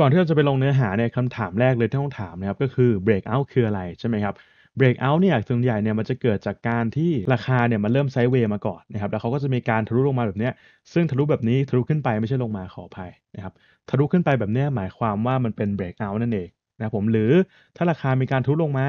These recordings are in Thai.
ก่อนที่เราจะไปลงเนื้อหาเนี่ยคำถามแรกเลยที่ต้องถามนะครับก็คือ breakout คืออะไรใช่ไหมครับ breakout เนี่ยส่วนใหญ่เนี่ย มันจะเกิดจากการที่ราคาเนี่ยมันเริ่มไซด์เวย์มาก่อนนะครับแล้วเขาก็จะมีการทะลุลงมาแบบเนี้ยซึ่งทะลุแบบนี้ทะลุขึ้นไปไม่ใช่ลงมาขออภัยนะครับทะลุขึ้นไปแบบเนี้ยหมายความว่ามันเป็น breakout นั่นเองนะผมหรือถ้าราคามีการทะลุลงมา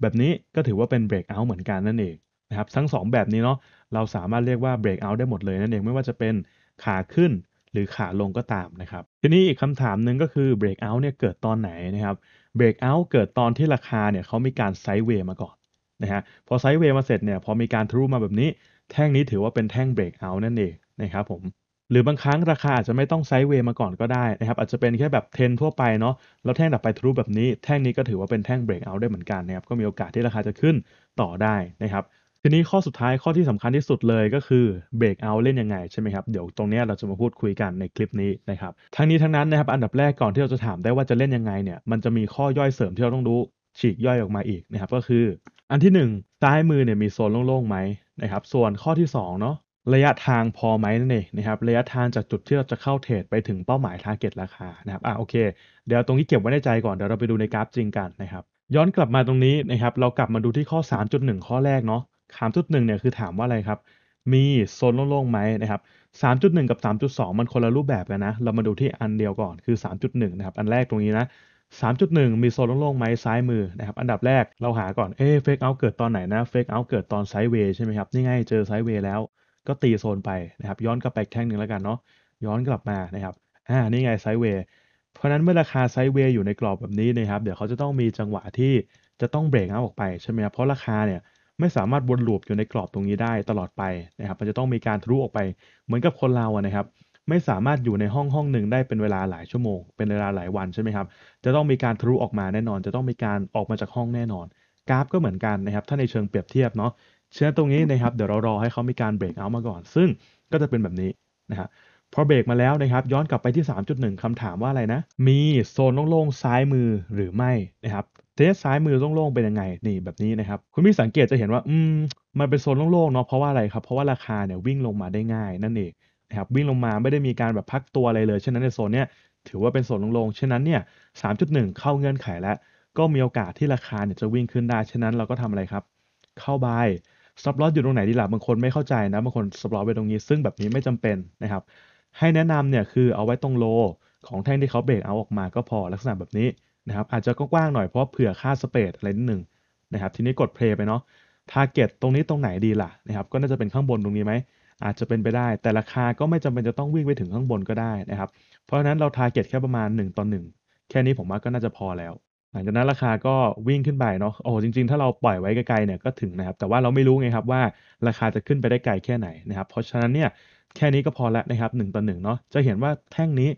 แบบนี้ก็ถือว่าเป็น breakout เหมือนกันนั่นเองนะครับทั้ง 2 แบบนี้เนาะเราสามารถเรียกว่า breakout ได้หมดเลยนั่นเองไม่ว่าจะเป็นขาขึ้นหรือขาลงก็ตามนะครับทีนี้อีกคำถามหนึ่งก็คือ breakout เนี่ยเกิดตอนไหนนะครับ breakout เกิดตอนที่ราคาเนี่ยเขามีการไซด์เวย์มาก่อนนะฮะพอไซด์เวย์มาเสร็จเนี่ยพอมีการทะลุมาแบบนี้แท่งนี้ถือว่าเป็นแท่ง breakout นั่นเองนะครับผมหรือบางครั้งราคาอาจจะไม่ต้องไซด์เวย์มาก่อนก็ได้นะครับ อาจจะเป็นแค่แบบเทนทั่วไปเนาะแล้วแท่งดับไปทะลุแบบนี้ แท่งนี้ก็ถือว่าเป็นแท่งเบรกเอาได้เหมือนกันนะครับก็มีโอกาสที่ราคาจะขึ้นต่อได้นะครับทีนี้ข้อสุดท้ายข้อที่สำคัญที่สุดเลยก็คือเบรกเอาเล่นยังไงใช่ไหมครับเดี๋ยวตรงนี้เราจะมาพูดคุยกันในคลิปนี้นะครับทั้งนี้ทั้งนั้นนะครับอันดับแรกก่อนที่เราจะถามได้ว่าจะเล่นยังไงเนี่ยมันจะมีข้อย่อยเสริมที่เราต้องรู้ฉีกย่อยออกมาอีกนะครับก็คืออันที่1ซ้ายมือเนี่ยมีโซนโล่งๆไหมนะครับส่วนข้อที่2เนาะระยะทางพอไหมนั่นเองนะครับระยะทางจากจุดที่เราจะเข้าเทรดไปถึงเป้าหมายทาร์เก็ตราคานะครับอ่ะโอเค เดี๋ยวตรงนี้เก็บไว้ในใจก่อนเดี๋ยวเราไปดูในกราฟจริงกันนะครับย้อนกลับมาตรงนี้นะครับเรากลับมาดูที่ข้อ 3.1 ข้อแรกเนาะถามจุดหนึ่งเนี่ยคือถามว่าอะไรครับ มีโซนโล่งๆไหมนะครับ3.1 กับ 3.2 มันคนละรูปแบบกันนะ เรามาดูที่อันเดียวก่อนคือ 3.1 นะครับ อันแรกตรงนี้นะ 3.1 มีโซนโล่งๆไหมซ้ายมือนะครับอันดับแรกเราหาก่อน เอ๊ะเฟกเอาเกิดตอนไหนนะ เฟกเอาเกิดตอนไซด์เวย์ใช่ไหมครับ นี่ไงเจอไซด์เวย์แล้วก็ตีโซนไปนะครับย้อนกลับไปแท่งหนึ่งแล้วกันเนาะ ย้อนกลับมานะครับ อ่านี่ไงไซด์เวย์ เพราะนั้นเมื่อราคาไซด์เวย์อยู่ในกรอบแบบนี้นะครับ เดี๋ยวเขาจะต้องมีจังหวะที่จะต้องเบรกเอาออกไปใช่ไหมครับเพราะราคาเนี่ยไม่สามารถวนลูปอยู่ในกรอบตรงนี้ได้ตลอดไปนะครับ มันจะต้องมีการทะลุออกไปเหมือนกับคนเราอะนะครับ ไม่สามารถอยู่ในห้องห้องหนึ่งได้เป็นเวลาหลายชั่วโมง เป็นเวลาหลายวันใช่ไหมครับ จะต้องมีการทะลุออกมาแน่นอน จะต้องมีการออกมาจากห้องแน่นอน กราฟก็เหมือนกันนะครับ ถ้าในเชิงเปรียบเทียบเนาะ เชื่อตรงนี้นะครับ เดี๋ยวเรารอให้เขามีการเบรกเอามาก่อน ซึ่งก็จะเป็นแบบนี้นะฮะพอเบรกมาแล้วนะครับ ย้อนกลับไปที่ 3.1 คำถามว่าอะไรนะ มีโซนโล่งๆซ้ายมือหรือไม่นะครับทีนี้ซ้ายมือโล่งๆเป็นยังไงนี่แบบนี้นะครับคุณพี่สังเกตจะเห็นว่าอืมมันเป็นโซนโล่งๆเนาะเพราะว่าอะไรครับเพราะว่าราคาเนี่ยวิ่งลงมาได้ง่ายนั่นเองนะครับวิ่งลงมาไม่ได้มีการแบบพักตัวอะไรเลยฉะนั้นในโซนเนี้ยถือว่าเป็นโซนโล่งๆฉะนั้นเนี่ย 3.1 เข้าเงื่อนไขแล้วก็มีโอกาสที่ราคาเนี่ยจะวิ่งขึ้นได้ฉะนั้นเราก็ทำอะไรครับ เข้าบายสต็อปลอสอยู่ตรงไหนดีล่ะบางคนไม่เข้าใจนะบางคนสต็อปลอสไว้ตรงนี้ซึ่งแบบนี้ไม่จำเป็นนะครับ ให้แนะนำเนี่ยคือเอาไว้ตรงโลของแท่งที่เขาเบรกเอาออกมา ก็พอลักษณะแบบนี้นะครับอาจจะกว้างๆหน่อยเพราะเผื่อค่าสเปซอะไรนิดหนึ่งนะครับทีนี้กดเพลย์ไปเนาะทาร์เก็ตตรงนี้ตรงไหนดีล่ะนะครับก็น่าจะเป็นข้างบนตรงนี้ไหม อาจจะเป็นไปได้ แต่ราคาก็ไม่จำเป็นจะต้องวิ่งไปถึงข้างบนก็ได้นะครับเพราะฉะนั้นเราทาร์เก็ตแค่ประมาณ 1ต่อ1แค่นี้ผมว่าก็น่าจะพอแล้ว หลังจากนั้นราคาก็วิ่งขึ้นไปเนาะโอ้จริง ๆ ถ้าเราปล่อยไว้ไกลๆเนี่ยก็ถึงนะครับแต่ว่าเราไม่รู้ไงครับว่าราคาจะขึ้นไปได้ไกลแค่ไหนนะครับเพราะฉะนั้นเนี่ยแค่นี้ก็พอแล้วนะครับ1ต่อ1เนาะจะเห็นว่าแท่งนี้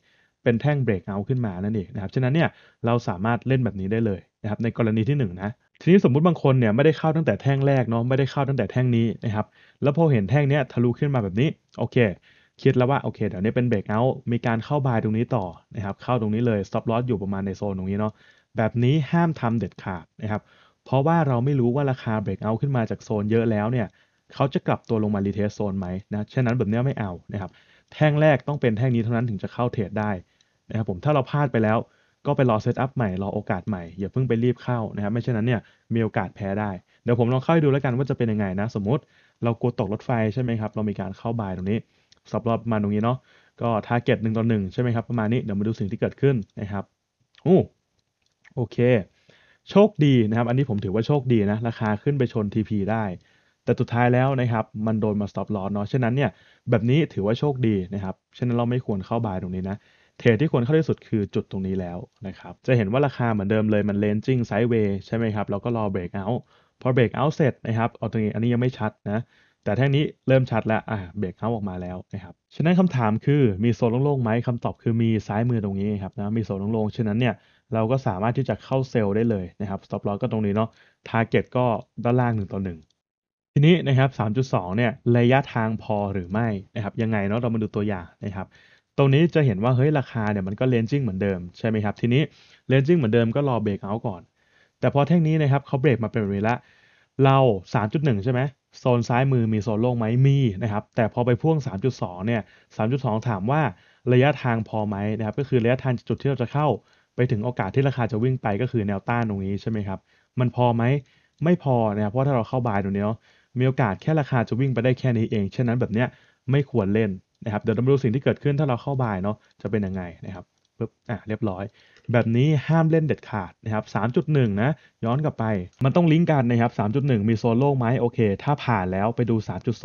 เป็นแท่งเบรกเอาขึ้นมานั่นเองนะครับ ฉะนั้นเนี่ยเราสามารถเล่นแบบนี้ได้เลยนะครับในกรณีที่1นนะทีนี้สมมุติบางคนเนี่ยไม่ได้เข้าตั้งแต่แท่งแรกเนาะไม่ได้เข้าตั้งแต่แท่งนี้นะครับแล้วพอเห็นแท่งเนี้ยทะลุขึ้นมาแบบนี้โอเค คิดแล้วว่าโอเคเดี๋ยวนี้เป็นเบรกเอา มีการเข้าบายตรงนี้ต่อนะครับเข้าตรงนี้เลยสต็อปลอสอยู่ประมาณในโซนตรงนี้เนาะแบบนี้ห้ามทำเด็ดขาดนะครับเพราะว่าเราไม่รู้ว่าราคาเบรกเอาขึ้นมาจากโซนเยอะแล้วเนี่ยเขาจะกลับตัวลงมารีเทสโซนไหมนะฉะนั้นแบบนี้ไม่เอานะครับแท่งแรกต้องเป็นแท่งนี้เท่านั้นถึงจะเข้าเทรดได้นะครับผมถ้าเราพลาดไปแล้ว ก็ไปรอเซตอัพใหม่รอโอกาสใหม่อย่าเพิ่งไปรีบเข้านะครับไม่เช่นนั้นเนี่ยมีโอกาสแพ้ได้ เดี๋ยวผมลองเข้าดูแล้วกันว่าจะเป็นยังไงนะสมมติ เรากลัวตกรถไฟใช่ไหมครับเรามีการเข้าบายตรงนี้สับรอบมาตรงนี้เนาะก็ทาร์เก็ตหนึ่งต่อหนึ่งใช่ไหมครับประมาณนี้ เดี๋ยวมาดูสิ่งที่เกิดขึ้นนะครับโอ้โอเค โชคดีนะครับอันนี้ผมถือว่าโชคดีนะราคาขึ้นไปชน TP ได้แต่สุดท้ายแล้วนะครับ มันโดนมาสต็อปลอสเนาะฉะนั้นเนี่ย แบบนี้ถือว่าโชคดีนะครับฉะนั้นเราไม่ควรเข้าบายตรงนี้นะ เทรดที่ควรเข้าที่สุดคือจุดตรงนี้แล้วนะครับ จะเห็นว่าราคาเหมือนเดิมเลยมันเลนจิ้งไซด์เวย์ใช่ไหมครับ เราก็รอเบรกเอาท์พอเบรกเอาท์เสร็จนะครับ เอาตรงนี้อันนี้ยังไม่ชัดนะ แต่แท่งนี้เริ่มชัดแล้วอ่ะเบรกเข้าออกมาแล้วนะครับฉะนั้นคำถามคือมีโซนโล่งๆไหมคำตอบคือมีซ้ายมือตรงนี้ครับนะมีโซนโล่งๆฉะนั้นเนี่ยเราก็สามารถที่จะเข้าเซลล์ได้เลยนะครับสต็อปลอสก็ตรงนี้เนาะร์เก็ตก็ด้านล่างงต่องทีนี้นะครับ3.2เนี่ย ระยะทางพอหรือไม่ นะครับ ยังไงเนาะ เรามาดูตัวอย่างนะครับตรงนี้จะเห็นว่า เฮ้ย ราคาเนี่ยมันก็เลนจิ้งเหมือนเดิม ใช่ไหมครับ ทีนี้เลนจิ้งเหมือนเดิมก็รอเบรกเอาก่อน แต่พอแท่งนี้นะครับเขาเบรกมาเป็นแบบนี้ละ เรา 3.1 ใช่ไหม โซนซ้ายมือมีโซนโล่งไหม มีนะครับ แต่พอไปพ่วง 3.2 เนี่ย 3.2 ถามว่า ระยะทางพอไหมนะครับ ก็คือระยะทางจุดที่เราจะเข้า ไปถึงโอกาสที่ราคาจะวิ่งไปก็คือแนวต้านตรงนี้ใช่ไหมครับ มันพอไหมไม่พอนะครับเพราะถ้าเราเข้าบายตรงนี้มีโอกาสแค่ราคาจะวิ่งไปได้แค่นี้เอง ฉะนั้นแบบเนี้ยไม่ควรเล่นนะครับเดี๋ยวเราดูสิ่งที่เกิดขึ้นถ้าเราเข้าบายเนาะจะเป็นยังไงนะครับปุ๊บอ่ะเรียบร้อย แบบนี้ห้ามเล่นเด็ดขาดนะครับ3.1นะย้อนกลับไป มันต้องลิงก์กันนะครับ3.1 มีโซนโล่งไหมโอเค ถ้าผ่านแล้วไปดู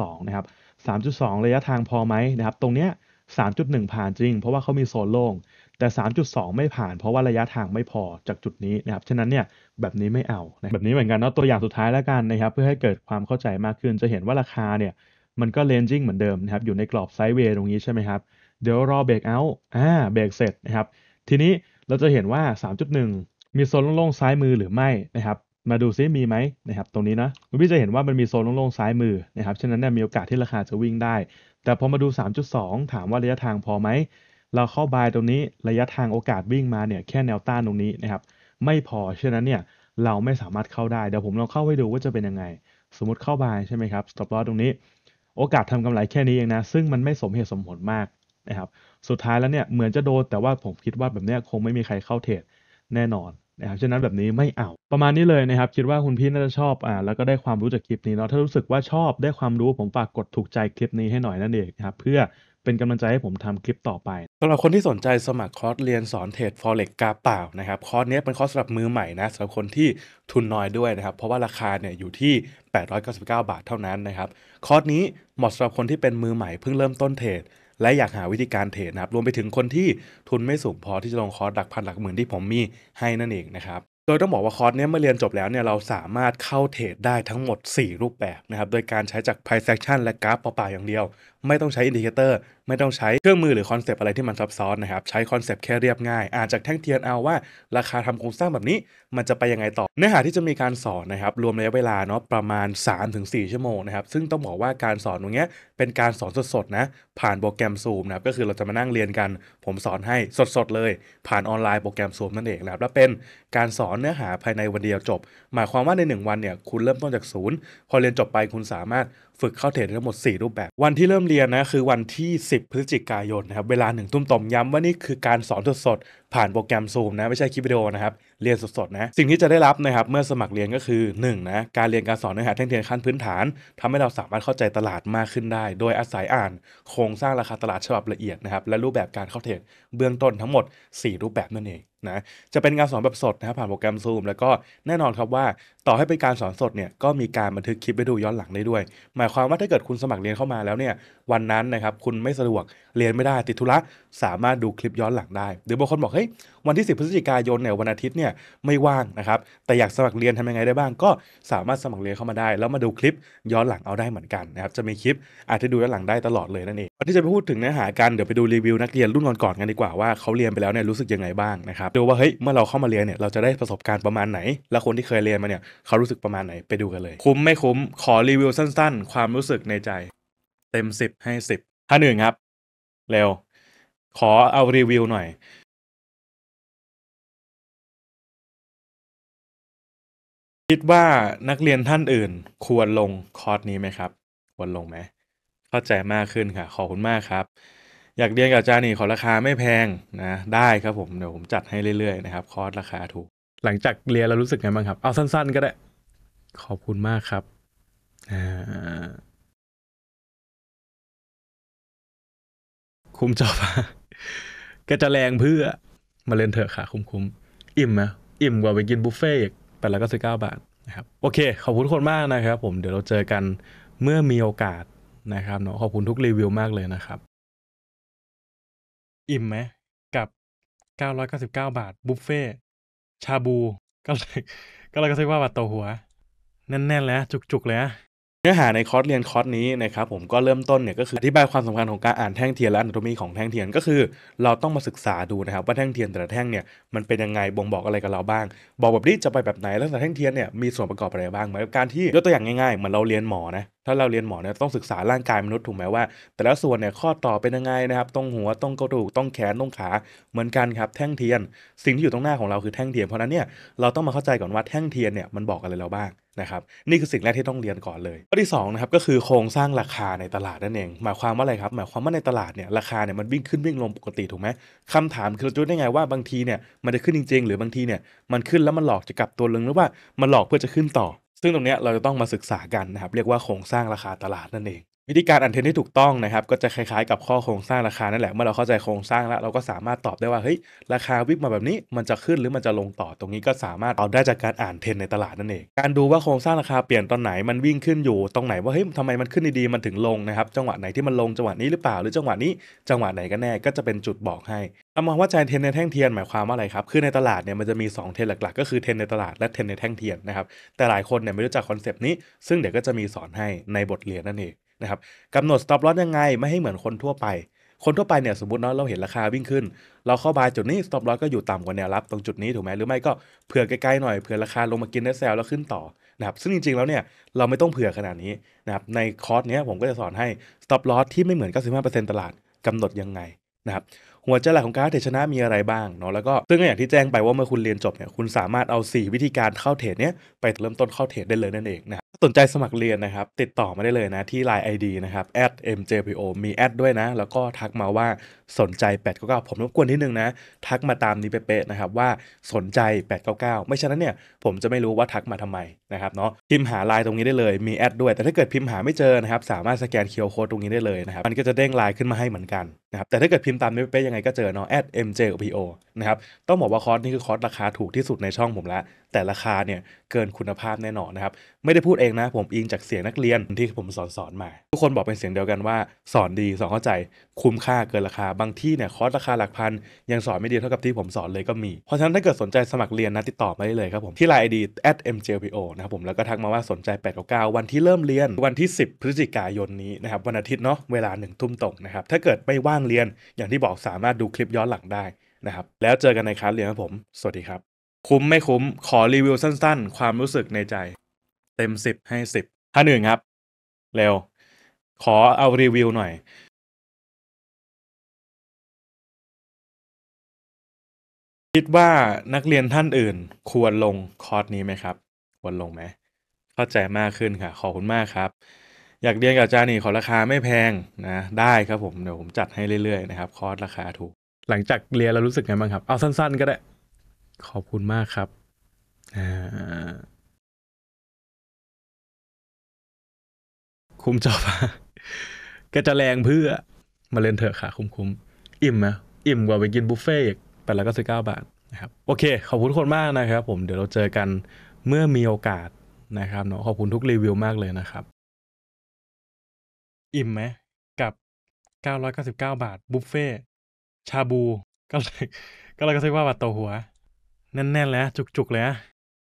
3.2 นะครับ 3.2 ระยะทางพอไหมนะครับตรงเนี้ย3.1 ผ่านจริงเพราะว่าเขามีโซนโล่งแต่ 3.2 ไม่ผ่าน เพราะว่าระยะทางไม่พอจากจุดนี้นะครับ ฉะนั้นเนี่ยแบบนี้ไม่เอา แบบนี้เหมือนกันเนาะตัวอย่างสุดท้ายแล้วกันนะครับ เพื่อให้เกิดความเข้าใจมากขึ้น จะเห็นว่าราคาเนี่ยมันก็เลนจิ้งเหมือนเดิมนะครับ อยู่ในกรอบไซด์เวย์ตรงนี้ใช่ไหมครับ เดี๋ยวรอเบรกเอาท์อ่าเบรกเสร็จนะครับ ทีนี้เราจะเห็นว่า 3.1 มีโซนโล่งๆซ้ายมือหรือไม่นะครับ มาดูซิ มีไหมนะครับ ตรงนี้นะคุณพี่จะเห็นว่ามันมีโซนโล่งๆซ้ายมือนะครับ ฉะนั้นเนี่ยมีโอกาสที่ราคาจะวิ่งได้ แต่พอมาดู 3.2 ถามว่าระยะทางพอไหมเราเข้าบายตรงนี้ระยะทางโอกาสวิ่งมาเนี่ยแค่แนวต้านตรงนี้นะครับไม่พอฉะนั้นเนี่ยเราไม่สามารถเข้าได้เดี๋ยวผมลองเข้าให้ดูว่าจะเป็นยังไง สมมติเข้าบายใช่ไหมครับสต็อปลอ s ตรงนี้ โอกาสทำกำไรแค่นี้เองนะ ซึ่งมันไม่สมเหตุสมผลมากนะครับ สุดท้ายแล้วเนี่ยเหมือนจะโดนแต่ว่าผมคิดว่าแบบนี้คงไม่มีใครเข้าเทรดแน่นอนนะครับฉะนั้นแบบนี้ไม่เอาประมาณนี้เลยนะครับคิดว่าคุณพี่น่าจะชอบอ่าแล้วก็ได้ความรู้จากคลิปนี้เนาะถ้ารู้สึกว่าชอบได้ความรู้ผมฝากกดถูกใจคลิปนี้ให้หน่อยนั่นเองนะครับ เพื่อเป็นกำลังใจให้ผมทำคลิปต่อไปสำหรับคนที่สนใจสมัครคอร์สเรียนสอนเทรด forex กาเปล่านะครับคอร์สนี้เป็นคอร์สสำหรับมือใหม่นะสำหรับคนที่ทุนน้อยด้วยนะครับเพราะว่าราคาเนี่ยอยู่ที่ 899 บาทเท่านั้นนะครับคอร์สนี้เหมาะสำหรับคนที่เป็นมือใหม่เพิ่งเริ่มต้นเทรดและอยากหาวิธีการเทรดนะครับรวมไปถึงคนที่ทุนไม่สูงพอที่จะลงคอร์สหลักพันหลักหมื่นที่ผมมีให้นั่นเองนะครับโดยต้องบอกว่าคอร์สนี้เมื่อเรียนจบแล้วเนี่ยเราสามารถเข้าเทรดได้ทั้งหมด 4 รูปแบบนะครับโดยการใช้จาก price action และกราฟเปล่าๆอย่างเดียวไม่ต้องใช้อินดิเคเตอร์ไม่ต้องใช้เครื่องมือหรือคอนเซปต์อะไรที่มันซับซ้อนนะครับ ใช้คอนเซปต์แค่เรียบง่าย อาจจากแท่งเทียนเอาว่า ราคาทำโครงสร้างแบบนี้มันจะไปยังไงต่อ เนื้อหาที่จะมีการสอนนะครับ รวมระยะเวลาเนาะประมาณ 3-4 ชั่วโมงนะครับ ซึ่งต้องบอกว่าการสอนตรงนี้เป็นการสอนสดๆนะผ่านโปรแกรมซูมนะครับก็คือเราจะมานั่งเรียนกัน ผมสอนให้สดๆเลย ผ่านออนไลน์โปรแกรมซูมนั่นเองนะครับแล้วเป็นการสอนเนื้อหาภายในวันเดียวจบ หมายความว่าใน1วันเนี่ยคุณเริ่มต้นจากศูนย์พอเรียนจบไปคุณสามารถฝึกเข้าเทรดทั้งหมด 4 รูปแบบ วันที่เริ่มเรียนรียนนะคือวันที่ 10 พฤศจิกายนนะครับเวลาหนึ่งทุ่มตมย้ำว่านี่คือการสอนสดๆ ผ่านโปรแกรมซูมนะไม่ใช่คลิปวิดีโอนะครับ เรียนสดๆนะสิ่งที่จะได้รับนะครับเมื่อสมัครเรียนก็คือ1นะการเรียนการสอนเนื้อหาแท่งเทียนขั้นพื้นฐานทำให้เราสามารถเข้าใจตลาดมากขึ้นได้ โดยอาศัยอ่านโครงสร้างราคาตลาดฉบับละเอียดนะครับและรูปแบบการเข้าเทรดเบื้องต้นทั้งหมด 4 รูปแบบนั่นเองนะจะเป็นการสอนแบบสดนะครับผ่านโปรแกรมซูมแล้วก็แน่นอนครับว่า ต่อให้เป็นการสอนสดเนี่ยก็มีการบันทึกคลิปไปดูย้อนหลังได้ด้วย หมายความว่าถ้าเกิดคุณสมัครเรียนเข้ามาแล้วเนี่ยวันนั้นนะครับคุณไม่สะดวกเรียนไม่ได้ติดธุระสามารถดูคลิปย้อนหลังได้หรือบางคนบอกเฮ้ยวันที่ 10 พฤศจิกายนเนี่ยวันอาทิตย์เนี่ยไม่ว่างนะครับแต่อยากสมัครเรียนทำยังไงได้บ้าง ก็สามารถสมัครเรียนเข้ามาได้แล้วมาดูคลิปย้อนหลังเอาได้เหมือนกันนะครับจะมีคลิปอาจจะดูย้อนหลังได้ตลอดเลยนั่นเองนที่จะไปพูดถึงเนื้อหากันเดี๋ยวไปดูรีวิวนักเรียนรุ่นก่อนๆกันดีกว่า ว่าเขาเรียนไปแล้วเนี่ยรู้สึกยังไงบ้างนะครับดูว่าเฮ้ยเมื่อเราเข้ามาเรียนเนี่ยเราจะได้ประสบการณ์ประมาณไหน แล้วคนที่เคยเรียนมาเนี่ยเขารู้สึกประมาณไหนไปดูกันเลย คุ้มไม่คุ้มขอรีวิวสั้นๆความรู้สึกในใจเต็มสิบให้สิบท่านึ่งครับเร็วขอเอารีวิวหน่อย คิดว่านักเรียนท่านอื่นควรลงคอร์สนี้ไหมครับ ควรลงไหมเข้าใจมากขึ้นค่ะ ขอบคุณมากครับ อยากเรียนกับอาจารย์นี่ขอราคาไม่แพงนะ ได้ครับผมเดี๋ยวผมจัดให้เรื่อยๆนะครับคอร์สราคาถูก หลังจากเรียนเรารู้สึกไงบ้างครับเอาสั้น ๆ ก็ได้ขอบคุณมากครับอ่าคุ้มจอปะก็จะแรงเพื่อมาเล่นเถอะค่ะคุ้มๆอิ่มหะอิ่มกว่าไปกินบุฟเฟ่ต์แปดร้อยเก้าสิบเก้าบาทนะครับ โอเคขอบคุณคนมากนะครับผมเดี๋ยวเราเจอกันเมื่อมีโอกาสนะครับเนาะขอบคุณทุกรีวิวมากเลยนะครับ อิ่มไหมกับ 999 บาทบุฟเฟ่ชาบู ก็เลยก็เลยก็ซื้อว่าบาทต่อหัวแน่นๆแล้วจุกๆเลยนะเนื้อหาในคอร์สเรียนคอร์สนี้นะครับผมก็เริ่มต้นเนี่ยก็คืออธิบายความสำคัญของการอ่านแท่งเทียนและอนาโตมีของแท่งเทียนก็คือ เราต้องมาศึกษาดูนะครับว่าแท่งเทียนแต่ละแท่งเนี่ยมันเป็นยังไงบ่งบอกอะไรกับเราบ้าง บอกแบบนี้จะไปแบบไหนแล้วแต่แท่งเทียนเนี่ยมีส่วนประกอบอะไรบ้างเหมือนการที่ยกตัวอย่างง่ายๆเหมือนเราเรียนหมอนะถ้าเราเรียนหมอเนี่ยต้องศึกษาร่างกายมนุษย์ถูกไหมว่า แต่ละส่วนเนี่ยข้อต่อเป็นยังไงนะครับตรงหัวตรงกระดูกตรงแขนตรงขาเหมือนกันครับแท่งเทียน สิ่งที่อยู่ตรงหน้าของเราคือแท่งเทียนเพราะนั้นเนี่ยเราต้องมาเข้าใจก่อนว่าแท่งเทียนเนี่ยมันบอกอะไรเราบ้างนะครับนี่คือสิ่งแรกที่ต้องเรียนก่อนเลยข้อที่2นะครับก็คือโครงสร้างราคาในตลาดนั่นเองหมายความว่าอะไรครับหมายความว่าในตลาดเนี่ยราคาเนี่ยมันวิ่งขึ้นวิ่งลงปกติถูกไหมคำถามคือะรู้ได้ไงว่าบางทีเนี่ยมันจะขึ้นจริงๆหรือบางทีเนี่ยมันขึ้นแล้วมันหลอกจะกลับตัวลงหรือว่า มันหลอกเพื่อจะขึ้นต่อซึ่งตรงนี้เราจะต้องมาศึกษากันนะครับ เรียกว่าโครงสร้างราคาตลาดนั่นเองวิธีการอันเทนที่ถูกต้องนะครับก็จะคล้ายๆ กับข้อโครงสร้างราคานั่นแหละเมื่อเราเข้าใจโครงสร้างแล้วเราก็สามารถตอบได้ว่าเฮ้ยราคาวิบมาแบบนี้มันจะขึ้นหรือมันจะลงต่อตรงนี้ก็สามารถตอบได้จากการอ่านเทนในตลาดนั่นเองการดูว่าโครงสร้างราคาเปลี่ยนตอนไหนมันวิ่งขึ้นอยู่ตรงไหนว่าเฮ้ยทำไมมันขึ้นดีๆมันถึงลงนะครับ จังหวะไหนที่มันลงจังหวะนี้หรือเปล่าหรือจังหวะนี้ จังหวะไหนกันแน่ก็จะเป็นจุดบอกให้เอามองว่าใจเทนในแท่งเทียนหมายความว่าอะไรครับคือในตลาดเนี่ยมันจะมี2เทนหลักๆก็คือเทนในตลาดและเทนในแท่งเทียนนะครับแต่หลายคนเนี่ยไม่รู้จักคอนเซปต์นี้ซึ่งเดี๋ยวก็จะมีสอนให้ในบทเรียนนั่นเองนะครับกำหนด stop loss ยังไงไม่ให้เหมือนคนทั่วไป คนทั่วไปเนี่ยสมมติเนาะเราเห็นราคาวิ่งขึ้น เราเข้าบายจุดนี้ stop loss ก็อยู่ต่ำกว่าแนวรับตรงจุดนี้ถูกไหมหรือไม่ก็เผื่อไกลๆหน่อยเผื่อราคาลงมากินไดเแซลแล้วขึ้นต่อนะครับซึ่งจริงๆแล้วเนี่ยเราไม่ต้องเผื่อขนาดนี้นะครับในคอร์สเนี้ยผมก็จะสอนให้ stop loss ที่ไม่เหมือน 95%ตลาดกำหนดยังไงนะครับหัวใจหลักของการเทรดชนะมีอะไรบ้างเนาะแล้วก็ซึ่งอย่างที่แจ้งไปว่าเมื่อคุณเรียนจบเนี่ยคุณสามารถเอา 4 วิธีการเข้าเทรดเนี้ยไปเริ่มต้นเข้าเทรดได้เลยนั่นเองนะสนใจสมัครเรียนนะครับติดต่อมาได้เลยนะที่ Line ID นะครับ @mjpo มีแอดด้วยนะ แล้วก็ทักมาว่าสนใจ 899 ผมรบกวนนิดนึงนะทักมาตามนี้เป๊ะๆนะครับว่าสนใจ 899 ไม่ฉะนั้นเนี่ยผมจะไม่รู้ว่าทักมาทำไมนะครับเนาะพิมพ์หาไลน์ตรงนี้ได้เลยมีแอดด้วยแต่ถ้าเกิดพิมพ์หาไม่เจอนะครับสามารถสแกนเคียวโคตรงนี้ได้เลยนะครับมันก็จะเด้งไลน์ขึ้นมาให้เหมือนกันครับแต่ถ้าเกิดพิมพ์ตามเป๊ไปยังไงก็เจอเนาะ at mjpo นะครับ ต้องบอกว่าคอร์สนี้คือคอร์สราคาถูกที่สุดในช่องผมละแต่ราคาเนี่ยเกินคุณภาพแน่นอนนะครับ ไม่ได้พูดเองนะผมอิงจากเสียงนักเรียนที่ผมสอนสอนมา ทุกคนบอกเป็นเสียงเดียวกันว่าสอนดี สอนเข้าใจคุ้มค่าเกินราคา บางที่เนี่ยคอร์สราคาหลักพันยังสอนไม่ดีเท่ากับที่ผมสอนเลยก็มี เพราะฉะนั้นถ้าเกิดสนใจสมัครเรียนนะติดต่อมาได้เลยครับผมที่ไลน์ ID at mjpo นะครับผมแล้วก็ทักมาว่าสนใจ8ด9วันที่เริ่มเรียนวันที่ 10 พฤศจิกายนนี้นะครับวันอาทิตย์เนาะเวลา1ทุ่มตรงนะครับถ้าเกิดไม่ว่างเรียนอย่างที่บอกสามารถดูคลิปย้อนหลังได้นะครับ แล้วเจอกันในคลาสเรียนครับผมสวัสดีครับ คุ้มไม่คุ้มขอรีวิวสั้นๆ ความรู้สึกในใจเต็ม10 ให้ 10ท่านอื่นครับ เร็ว ขอเอารีวิวหน่อย คิดว่านักเรียนท่านอื่นควรลงคอร์สนี้ไหมครับควรลงไหมเข้าใจมากขึ้นค่ะ ขอบคุณมากครับอยากเรียนกับอาจารย์นี่ขอราคาไม่แพงนะได้ครับผม เดี๋ยว ผมจัดให้เรื่อยๆนะครับคอร์สราคาถูกหลังจากเรียนแล้วรู้สึกไงบ้างครับเอาสั้น ๆ ก็ได้ ขอบคุณมากครับคุ้มจอบก็จะแรงเพื่อมาเล่นเถอะค่ะคุ้มๆ อิ่มไหมอิ่มกว่าไปกินบุฟเฟ่ต์แต่ละก็สิบเก้าบาทนะครับ โอเค ขอบคุณคนมากนะครับ ผมเดี๋ยวเราเจอกันเมื่อมีโอกาสนะครับเนาะขอบคุณทุกรีวิวมากเลยนะครับอิ่มไหมกับ 999 บาท บุฟเฟ่ชาบู ก็เลยก็เลยก็ซื้อว่าบาทต่อหัวแน่นๆแล้วจุก ๆ เลย